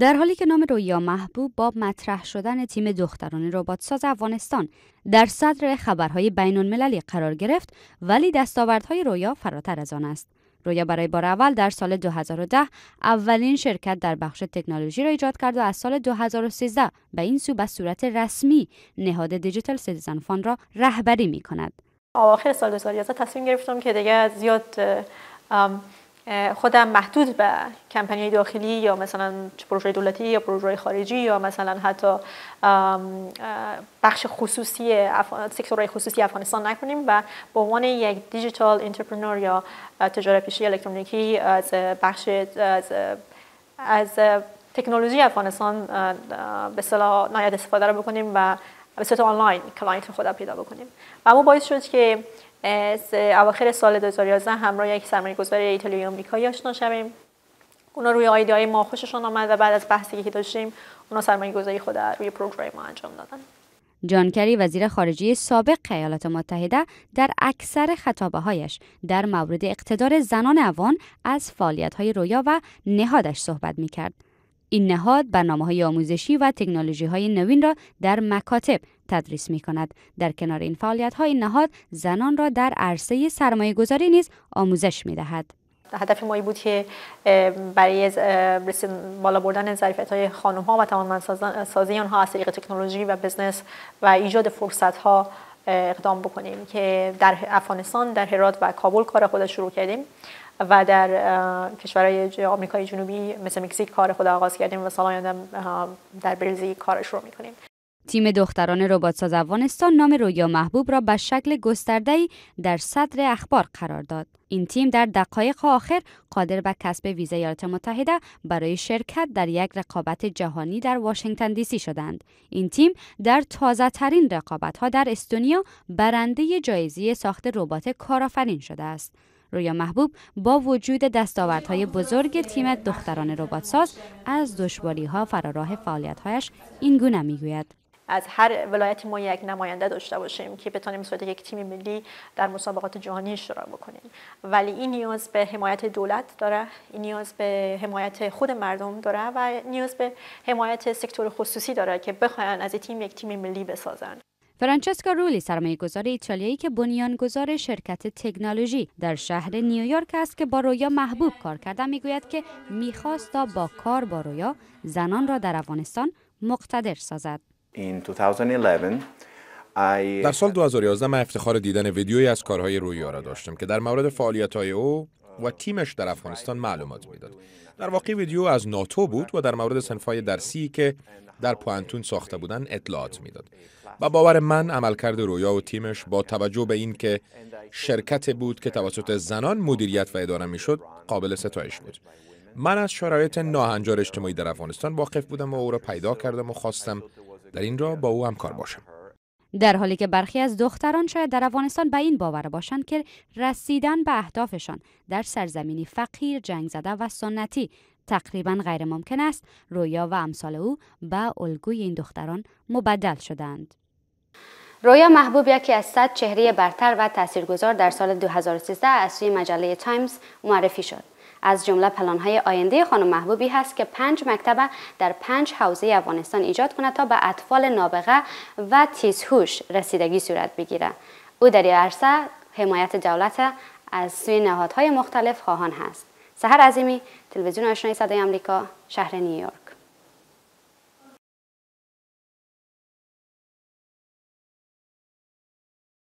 در حالی که نام رویا محبوب با مطرح شدن تیم دختران رباتساز افغانستان در صدر خبرهای بین المللی قرار گرفت ولی دستاوردهای رویا فراتر از آن است. رویا برای بار اول در سال 2010 اولین شرکت در بخش تکنولوژی را ایجاد کرد و از سال 2013 به این سو به صورت رسمی نهاد دیجیتال سیتیزن فان را رهبری می کند. آخر سال 2011 تصمیم گرفتم که دیگه زیاد خودم محدود به کمپانی داخلی یا مثلا پروژه دولتی یا پروژه خارجی یا مثلا حتی بخش خصوصی سکتورهای خصوصی افغانستان نکنیم و به عنوان یک دیجیتال انترپرنور یا تجارت پیشی الکترونیکی از بخش از, از تکنولوژی افغانستان به اصطلاح استفاده را بکنیم و به صورت آنلاین کلاینت خود پیدا بکنیم و اما باعث شد که اواخر سال 2011 همراه یک سرمایه گذار ایتالیایی آمریکایی آشنا شویم اونا روی آیدی های ما خوششون آمد و بعد از بحثی که داشتیم اونا سرمایه گذاری خود روی پروژه ما انجام دادن جان کری وزیر خارجه سابق ایالات متحده در اکثر خطابه هایش در مورد اقتدار زنان افغان از فعالیت های رویا و نهادش صحبت می کرد. این نهاد برنامه های آموزشی و تکنولوژی های نوین را در مکاتب تدریس می کند. در کنار این فعالیت های نهاد زنان را در عرصه سرمایه گذاری نیز آموزش می دهد. هدف ما بود که برای بالا بردن ظرفیت های خانم ها و تمام سازی آنها از طریق تکنولوژی و بزنس و ایجاد فرصت ها اقدام بکنیم که در افغانستان در هرات و کابل کار خود شروع کردیم و در کشورهای آمریکای جنوبی مثل مکزیک کار خود آغاز کردیم و سال آینده در برزیل کار شروع میکنیم تیم دختران رباتساز افغانستان نام رویا محبوب را به شکل گسترده‌ای در صدر اخبار قرار داد. این تیم در دقایق آخر قادر به کسب ویزای ایالات متحده برای شرکت در یک رقابت جهانی در واشنگتن دیسی شدند. این تیم در تازه ترین رقابت ها در استونیا برنده جایزه ساخت ربات کارآفرین شده است. رویا محبوب با وجود دستاوردهای بزرگ تیم دختران رباتساز از ها فراراه هایش این گونه میگوید از هر ولایتی ما یک نماینده داشته باشیم که بتانیم صورت یک تیم ملی در مسابقات جهانی شرکت بکنیم ولی این نیاز به حمایت دولت داره این نیاز به حمایت خود مردم داره و نیاز به حمایت سکتور خصوصی داره که بخواین از تیم یک تیم ملی بسازن فرانچسکا رولی سرمایه گذار ایتالیایی که بنیانگذار شرکت تکنولوژی در شهر نیویورک است که با رویا محبوب کار کرده میگوید که میخواست تا با کار با رویا زنان را در افغانستان مقتدر سازد. در سال 2011 من افتخار دیدن ویدیویی از کارهای رویا آره را داشتم که در مورد فعالیت‌های او و تیمش در افغانستان معلومات میداد. در واقع ویدیو از ناتو بود و در مورد سنفای درسی که در پوانتون ساخته بودن اطلاعات میداد. و باور من عملکرد رویا و تیمش با توجه به این که شرکت بود که توسط زنان مدیریت و اداره میشد قابل ستایش بود. من از شرایط ناهنجار اجتماعی در افغانستان واقف بودم و او را پیدا کردم و خواستم در این را با او همکار باشم در حالی که برخی از دختران شاید در افغانستان به این باور باشند که رسیدن به اهدافشان در سرزمینی فقیر جنگ زده و سنتی تقریبا غیر ممکن است رویا و امثال او به الگوی این دختران مبدل شدند رویا محبوب یکی از صد چهره برتر و تاثیرگذار در سال 2013 از سوی مجله تایمز معرفی شد از جمله پلانهای آینده خانم محبوبی هست که پنج مکتب در پنج حوزه افغانستان ایجاد کند تا به اطفال نابغه و تیزهوش رسیدگی صورت بگیره. او در عرصه حمایت دولت از سوی نهادهای مختلف خواهان هست سهر عظیمی تلویزیون آشنای صدای آمریکا شهر نیویورک